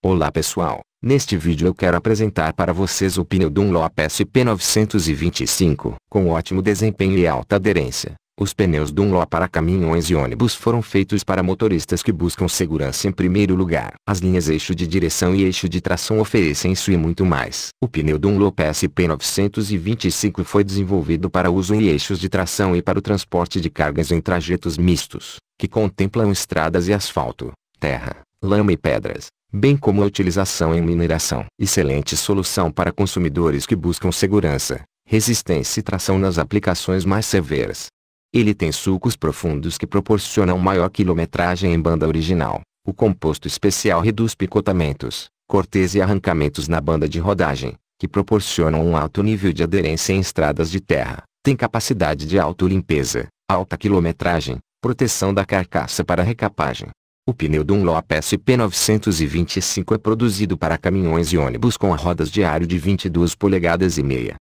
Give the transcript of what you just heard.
Olá pessoal, neste vídeo eu quero apresentar para vocês o pneu Dunlop SP925. Com ótimo desempenho e alta aderência, os pneus Dunlop para caminhões e ônibus foram feitos para motoristas que buscam segurança em primeiro lugar. As linhas eixo de direção e eixo de tração oferecem isso e muito mais. O pneu Dunlop SP925 foi desenvolvido para uso em eixos de tração e para o transporte de cargas em trajetos mistos, que contemplam estradas e asfalto, terra, lama e pedras bem como a utilização em mineração. Excelente solução para consumidores que buscam segurança, resistência e tração nas aplicações mais severas. Ele tem sulcos profundos que proporcionam maior quilometragem em banda original. O composto especial reduz picotamentos, cortes e arrancamentos na banda de rodagem, que proporcionam um alto nível de aderência em estradas de terra. Tem capacidade de auto-limpeza, alta quilometragem, proteção da carcaça para recapagem, o pneu Dunlop SP925 é produzido para caminhões e ônibus com rodas de aro de 22 polegadas e meia,